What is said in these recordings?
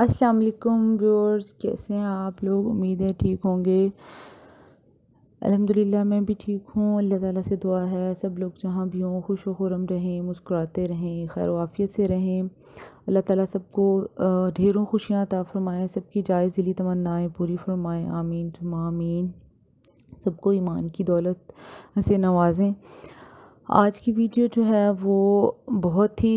अस्सलाम वालेकुम व्यूअर्स कैसे हैं आप लोग उम्मीद है ठीक होंगे अल्हम्दुलिल्लाह मैं भी ठीक हूँ अल्लाह ताला से दुआ है सब लोग जहाँ भी हों खुश खुरम रहें मुस्कुराते रहें खैर वाफ़ियत से रहें अल्लाह ताला सबको ढेरों खुशियाँ अता फ़रमाएँ सबकी जायज़ दिली तमन्नाएँ पूरी फरमाएँ आमीन जुमा आमीन सबको ईमान की दौलत से नवाजें आज की वीडियो जो है वो बहुत ही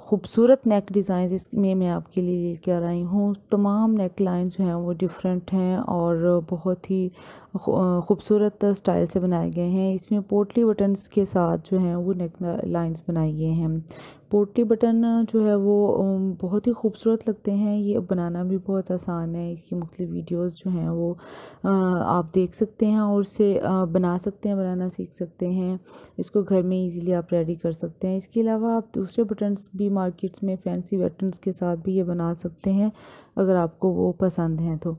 खूबसूरत नेक डिज़ाइन इसमें मैं आपके लिए लेकर आई हूँ तमाम नेक लाइन जो हैं वो डिफरेंट हैं और बहुत ही खूबसूरत स्टाइल से बनाए गए हैं इसमें पोटली बटन्स के साथ जो हैं वो नेक लाइंस बनाए गए हैं पोट्री बटन जो है वो बहुत ही खूबसूरत लगते हैं ये बनाना भी बहुत आसान है इसकी मुख्तु वीडियोस जो हैं वो आप देख सकते हैं और इसे बना सकते हैं बनाना सीख सकते हैं इसको घर में इजीली आप रेडी कर सकते हैं इसके अलावा आप दूसरे बटन्स भी मार्केट्स में फैंसी बटन्स के साथ भी ये बना सकते हैं अगर आपको वो पसंद हैं तो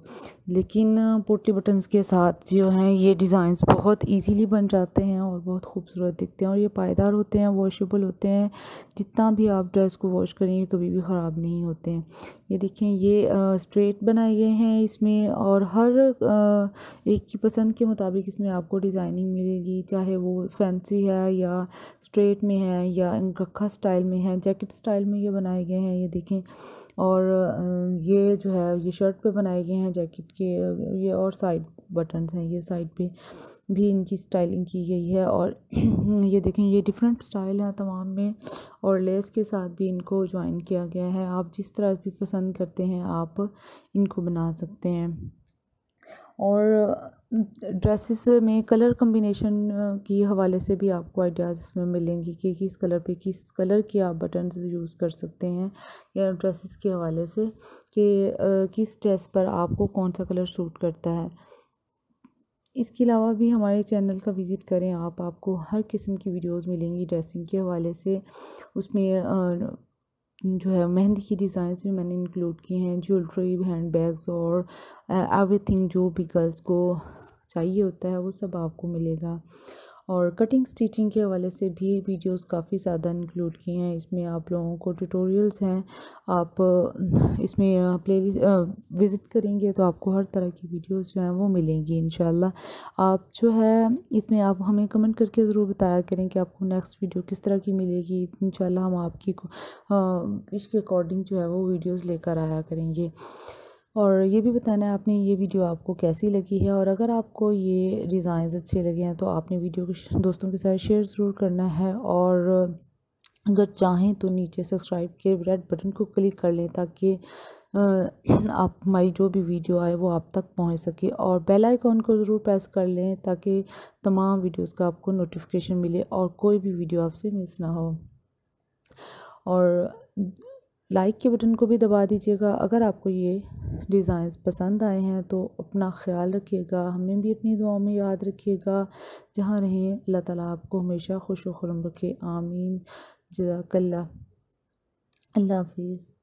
लेकिन पोटली बटन्स के साथ जो हैं ये डिज़ाइंस बहुत ईजीली बन जाते हैं और बहुत खूबसूरत दिखते हैं और ये पायदार होते हैं वॉशेबल होते हैं जितना जितना भी आप ड्रेस को वॉश करें ये कभी भी ख़राब नहीं होते हैं ये देखें ये स्ट्रेट बनाए गए हैं इसमें और हर आ, एक की पसंद के मुताबिक इसमें आपको डिज़ाइनिंग मिलेगी चाहे वो फैंसी है या स्ट्रेट में है या रखा स्टाइल में है जैकेट स्टाइल में ये बनाए गए हैं ये देखें और ये जो है ये शर्ट पर बनाए गए हैं जैकेट के ये और साइड बटन हैं ये साइड पर भी इनकी स्टाइलिंग की गई है और ये देखें ये डिफरेंट स्टाइल हैं तमाम में और ले लेस के साथ भी इनको ज्वाइन किया गया है आप जिस तरह भी पसंद करते हैं आप इनको बना सकते हैं और ड्रेसेस में कलर कम्बिनेशन की हवाले से भी आपको आइडियाज़ इसमें मिलेंगे कि किस कलर पे किस कलर के आप बटन यूज़ कर सकते हैं या ड्रेसेस के हवाले से कि किस ड्रेस पर आपको कौन सा कलर सूट करता है इसके अलावा भी हमारे चैनल का विज़िट करें आप आपको हर किस्म की वीडियोस मिलेंगी ड्रेसिंग के हवाले से उसमें जो है मेहंदी की डिज़ाइंस भी मैंने इंक्लूड किए हैं ज्वेलरी हैंड बैग्स और एवरीथिंग जो भी गर्ल्स को चाहिए होता है वो सब आपको मिलेगा और कटिंग स्टिचिंग के हवाले से भी वीडियोस काफ़ी ज़्यादा इंक्लूड किए हैं इसमें आप लोगों को ट्यूटोरियल्स हैं आप इसमें प्ले विज़िट करेंगे तो आपको हर तरह की वीडियोस जो हैं वो मिलेंगी इन आप जो है इसमें आप हमें कमेंट करके ज़रूर बताया करें कि आपको नेक्स्ट वीडियो किस तरह की मिलेगी इन हम आपकी इसके अकॉर्डिंग जो है वो वीडियोज़ लेकर आया करेंगे और ये भी बताना है आपने ये वीडियो आपको कैसी लगी है और अगर आपको ये डिज़ाइंस अच्छे लगे हैं तो आपने वीडियो को दोस्तों के साथ शेयर ज़रूर करना है और अगर चाहें तो नीचे सब्सक्राइब के रेड बटन को क्लिक कर लें ताकि आप हमारी जो भी वीडियो आए वो आप तक पहुंच सके और बेल आइकॉन को ज़रूर प्रेस कर लें ताकि तमाम वीडियोस का आपको नोटिफिकेशन मिले और कोई भी वीडियो आपसे मिस ना हो और लाइक के बटन को भी दबा दीजिएगा अगर आपको ये डिज़ाइंस पसंद आए हैं तो अपना ख्याल रखिएगा हमें भी अपनी दुआओं में याद रखिएगा जहाँ रहें अल्लाह ताला आपको हमेशा खुश व खुरम रखे आमीन जजाकल्ला अल्लाह हाफिज़